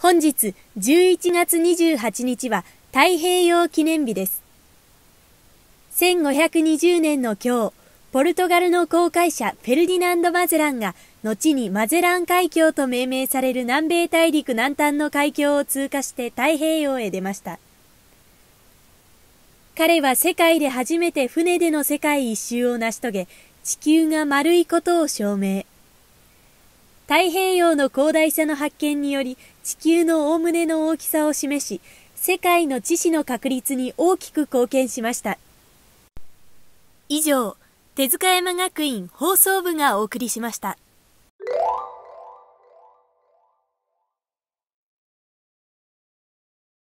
本日11月28日は太平洋記念日です。1520年の今日、ポルトガルの航海者フェルディナンド・マゼランが、後にマゼラン海峡と命名される南米大陸南端の海峡を通過して太平洋へ出ました。彼は世界で初めて船での世界一周を成し遂げ、地球が丸いことを証明。太平洋の広大さの発見により地球の概ねの大きさを示し、世界の知識の確立に大きく貢献しました。以上、手塚山学院放送部がお送りしました。